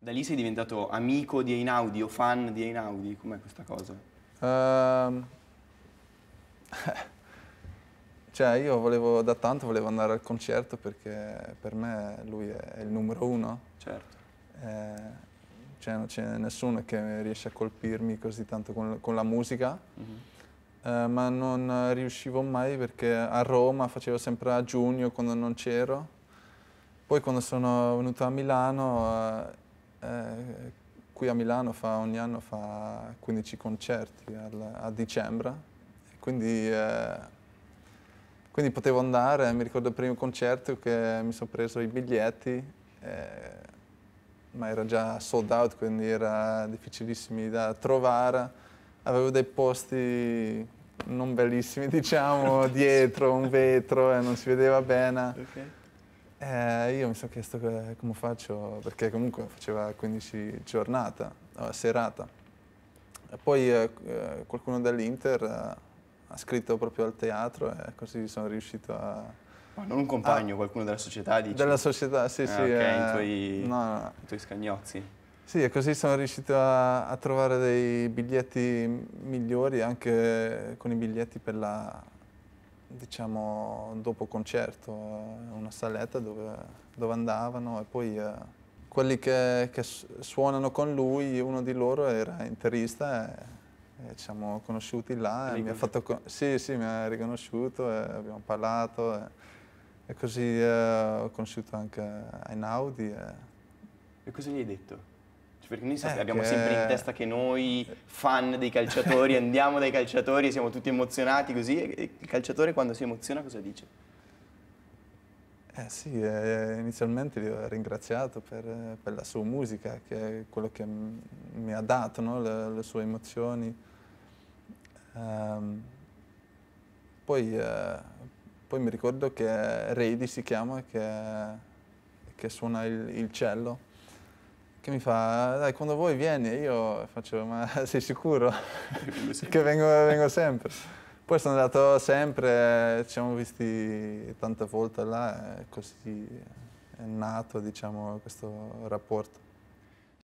Da lì sei diventato amico di Einaudi o fan di Einaudi, com'è questa cosa? Um, cioè io volevo da tanto volevo andare al concerto perché per me lui è il numero uno. Certo. Eh, cioè non c'è nessuno che riesce a colpirmi così tanto con, con la musica, mm -hmm. eh, ma non riuscivo mai perché a Roma facevo sempre a giugno quando non c'ero. Poi quando sono venuto a Milano eh, eh, qui a Milano fa, ogni anno fa 15 concerti al, a dicembre, quindi, eh, quindi, potevo andare, mi ricordo il primo concerto che mi sono preso i biglietti, eh, ma era già sold out, quindi era difficilissimi da trovare, avevo dei posti non bellissimi, diciamo, dietro un vetro e non si vedeva bene. Okay. Eh, io mi sono chiesto come faccio, perché comunque faceva 15 giornata, eh, serata. E poi eh, eh qualcuno dell'Inter eh, ha scritto proprio al teatro e così sono riuscito a... Ma non un compagno, a, ah. qualcuno della società dici? Della società, sì, ah, sì. Ok, eh, i, tuoi, no, no. i tuoi scagnozzi. Sì, e così sono riuscito a, a, trovare dei biglietti migliori anche con i biglietti per la diciamo, dopo concerto, eh, una saletta dove, dove andavano e poi eh, quelli che, che, suonano con lui, uno di loro era interista e, e ci siamo conosciuti là. E mi, ha fatto, sì, sì, mi ha riconosciuto e abbiamo parlato e, e così eh, ho conosciuto anche Einaudi. E... e cosa gli hai detto? perché noi eh abbiamo che... sempre in testa che noi, fan dei calciatori, andiamo dai calciatori, e siamo tutti emozionati così, e il calciatore quando si emoziona cosa dice? Eh sì, eh, inizialmente li ho ringraziato per, per, la sua musica, che è quello che mi ha dato, no? le, le, sue emozioni. Um, poi, eh, poi, mi ricordo che Reidi si chiama, che, che suona il, il cello che mi fa, dai, quando vuoi vieni, io faccio, ma sei sicuro? che vengo, vengo sempre. Poi sono andato sempre, ci siamo visti tante volte là, e così è nato, diciamo, questo rapporto.